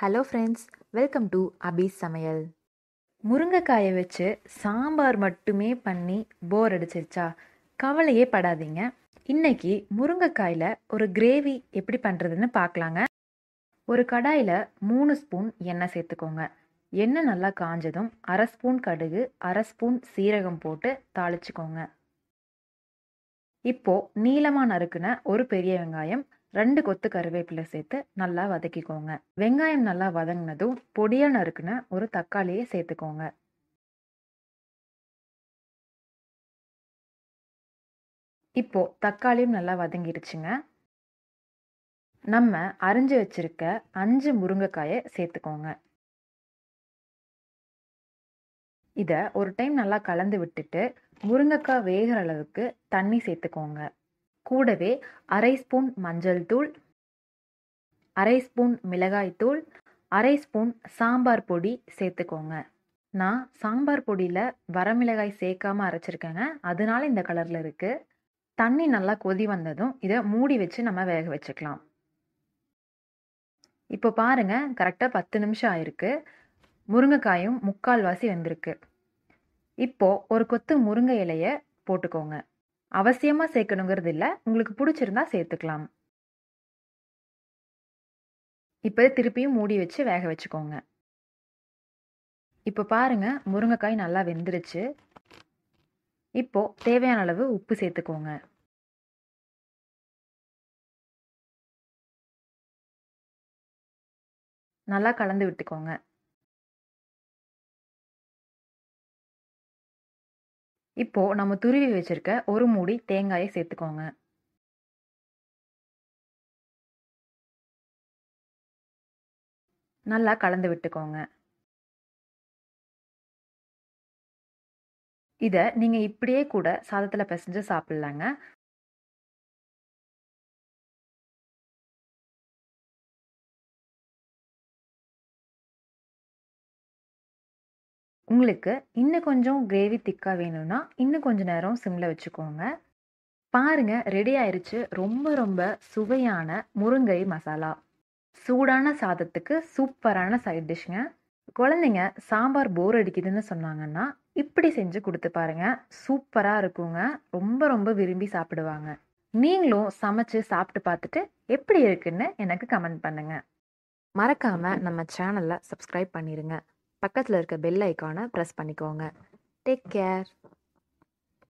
hello friends welcome to Abi சமையல் முருங்கைக்காயை வச்சு சாம்பார் மட்டுமே பண்ணி போர் அடிச்சிருச்சா கவலையே படாதீங்க இன்னைக்கு முருங்கைக்காயில் ஒரு கிரேவி எப்படி பண்ணுறதுன்னு பார்க்கலாங்க ஒரு கடாயில் மூணு ஸ்பூன் எண்ணெய் சேர்த்துக்கோங்க எண்ணெய் நல்லா காஞ்சதும் அரை ஸ்பூன் கடுகு அரை ஸ்பூன் சீரகம் போட்டு தாளிச்சுக்கோங்க இப்போது நீளமாக நறுக்குன ஒரு பெரிய வெங்காயம் ரெண்டு கொத்து கருவேப்பிலை சேர்த்து நல்லா வதக்கிக்கோங்க வெங்காயம் நல்லா வதங்கினதும் பொடியாக நறுக்குன ஒரு தக்காளியை சேர்த்துக்கோங்க இப்போ தக்காளியும் நல்லா வதங்கிடுச்சுங்க நம்ம அரிஞ்சு வச்சிருக்க அஞ்சு முருங்கைக்காயை சேர்த்துக்கோங்க இதை ஒரு டைம் நல்லா கலந்து விட்டுட்டு முருங்கைக்காய் வேகிற அளவுக்கு தண்ணி சேர்த்துக்கோங்க கூடவே அரை ஸ்பூன் மஞ்சள் தூள் அரை ஸ்பூன் மிளகாய் தூள் அரை ஸ்பூன் சாம்பார் பொடி சேர்த்துக்கோங்க நான் சாம்பார் பொடியில் வரமிளகாய் சேர்க்காமல் அரைச்சிருக்கேங்க அதனால இந்த கலரில் இருக்குது தண்ணி நல்லா கொதி வந்ததும் இதை மூடி வச்சு நம்ம வேக வச்சுக்கலாம் இப்போ பாருங்கள் கரெக்டாக பத்து நிமிஷம் ஆயிருக்கு முருங்கைக்காயும் முக்கால்வாசி வந்திருக்கு இப்போது ஒரு கொத்து முருங்கை இலையை போட்டுக்கோங்க அவசியமாக சேர்க்கணுங்கிறது இல்லை உங்களுக்கு பிடிச்சிருந்தா சேர்த்துக்கலாம் இப்போ திருப்பியும் மூடி வச்சு வேக வச்சுக்கோங்க இப்போ பாருங்கள் முருங்கைக்காய் நல்லா வெந்துருச்சு இப்போது தேவையான அளவு உப்பு சேர்த்துக்கோங்க நல்லா கலந்து விட்டுக்கோங்க இப்போ நம்ம துருவி வச்சிருக்க ஒரு மூடி தேங்காயை சேர்த்துக்கோங்க நல்லா கலந்து விட்டுக்கோங்க இதை நீங்கள் இப்படியே கூட சாதத்தில் பிசைஞ்சு சாப்பிட்லாங்க உங்களுக்கு இன்னும் கொஞ்சம் கிரேவி திக்காக வேணும்னா இன்னும் கொஞ்சம் நேரம் சிம்மில் வச்சுக்கோங்க பாருங்கள் ரெடி ஆயிடுச்சு ரொம்ப ரொம்ப சுவையான முருங்கை மசாலா சூடான சாதத்துக்கு சூப்பரான சைட் டிஷ்ங்க குழந்தைங்க சாம்பார் போர் அடிக்குதுன்னு சொன்னாங்கன்னா இப்படி செஞ்சு கொடுத்து பாருங்க சூப்பராக இருக்குங்க ரொம்ப ரொம்ப விரும்பி சாப்பிடுவாங்க நீங்களும் சமைச்சு சாப்பிட்டு பார்த்துட்டு எப்படி இருக்குன்னு எனக்கு கமெண்ட் பண்ணுங்க மறக்காம நம்ம சேனலில் சப்ஸ்கிரைப் பண்ணிடுங்க பக்கத்தில் இருக்க பெல் ஐக்கானை ப்ரெஸ் பண்ணிக்கோங்க டேக் கேர்